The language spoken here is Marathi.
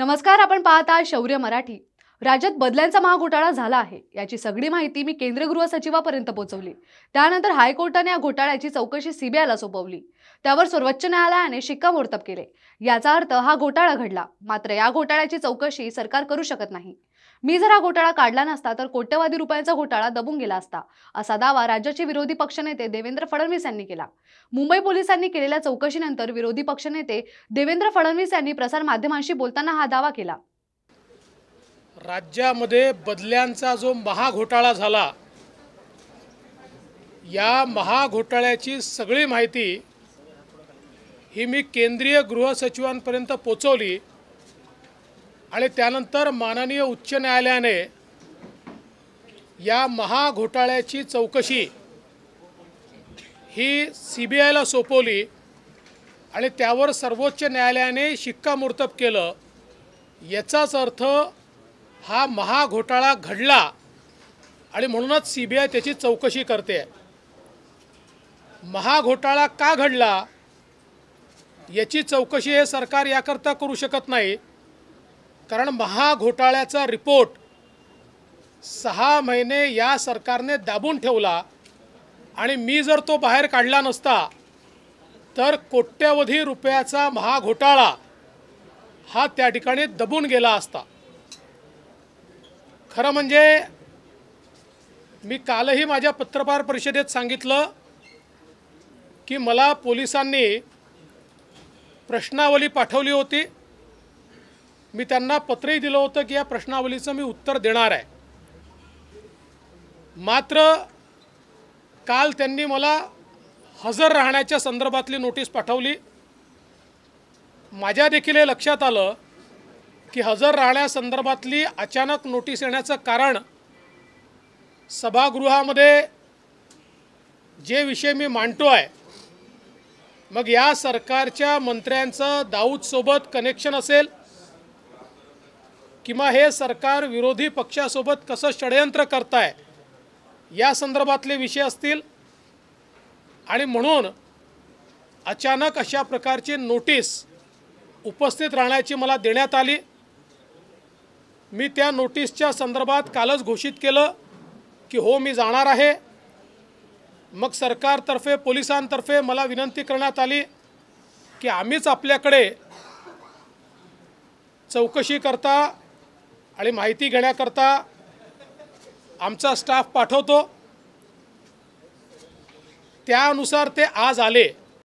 नमस्कार आपण पाहता शौर्य मराठी राज्यात बदल्यांचा महाघोटाळा झाला आहे याची सगळी माहिती मी केंद्रीय गृह सचिवापर्यंत पोहोचवली त्यानंतर हायकोर्टाने या घोटाळ्याची चौकशी सीबीआयला सोपवली त्यावर सर्वोच्च न्यायालयाने शिक्कामोर्तब केले याचा अर्थ हा घोटाळा घडला मात्र या घोटाळ्याची चौकशी सरकार करू शकत नाही मी जर हा घोटाळा काढला नसता तर कोट्यवादी रुपयांचा घोटाळा दबून गेला असता असा दावा राज्याचे विरोधी पक्षनेते देवेंद्र फडणवीस यांनी केला मुंबई पोलिसांनी केलेल्या चौकशीनंतर विरोधी पक्षनेते देवेंद्र फडणवीस यांनी प्रसारमाध्यमांशी बोलताना हा दावा केला राज्यामध्ये बदल्यांचा जो महाघोटाळा झाला या महाघोटाळ्याची सगळी माहिती ही मी केंद्रीय गृहसचिवांपर्यंत पोचवली आणि त्यानंतर माननीय उच्च न्यायालयाने या महाघोटाळ्याची चौकशी ही सी बी आयला सोपवली आणि त्यावर सर्वोच्च न्यायालयाने शिक्कामोर्तब केलं याचाच अर्थ हा महाघोटाळा घडला आणि म्हणूनच सी बी आय त्याची चौकशी करते महाघोटाळा का घडला याची चौकशी हे सरकार याकरता करू शकत नाही कारण महाघोटाळ्याचा रिपोर्ट सहा महिने या सरकारने दाबून ठेवला आणि मी जर तो बाहेर काढला नसता तर कोट्यवधी रुपयाचा महाघोटाळा हा त्या ठिकाणी दबून गेला असता खरं म्हणजे मी कालही माझ्या पत्रकार परिषदेत सांगितलं की मला पोलिसांनी प्रश्नावली पाठवली होती मी त्यांना पत्रही दिलं होतं की या प्रश्नावलीचं मी उत्तर देणार आहे मात्र काल त्यांनी मला हजर राहण्याच्या संदर्भातली नोटीस पाठवली माझ्या देखील हे लक्षात आलं की हजर राहण्यासंदर्भातली अचानक नोटीस येण्याचं कारण सभागृहामध्ये जे विषय मी मांडतो आहे मग या सरकारच्या मंत्र्यांचं दाऊदसोबत कनेक्शन असेल किंवा हे सरकार विरोधी पक्षासोबत कसं षडयंत्र करताय या संदर्भातले विषय असतील आणि म्हणून अचानक अशा प्रकारची नोटीस उपस्थित राहण्याची मला देण्यात आली मी त्या नोटीसच्या संदर्भात कालच घोषित केलं की हो मी जाणार आहे मग सरकारतर्फे पोलिसांतर्फे मला विनंती करण्यात आली की आम्हीच आपल्याकडे चौकशी करता, आणि माहिती घेण्याकरता आमचा स्टाफ पाठवतो त्यानुसार ते आज आले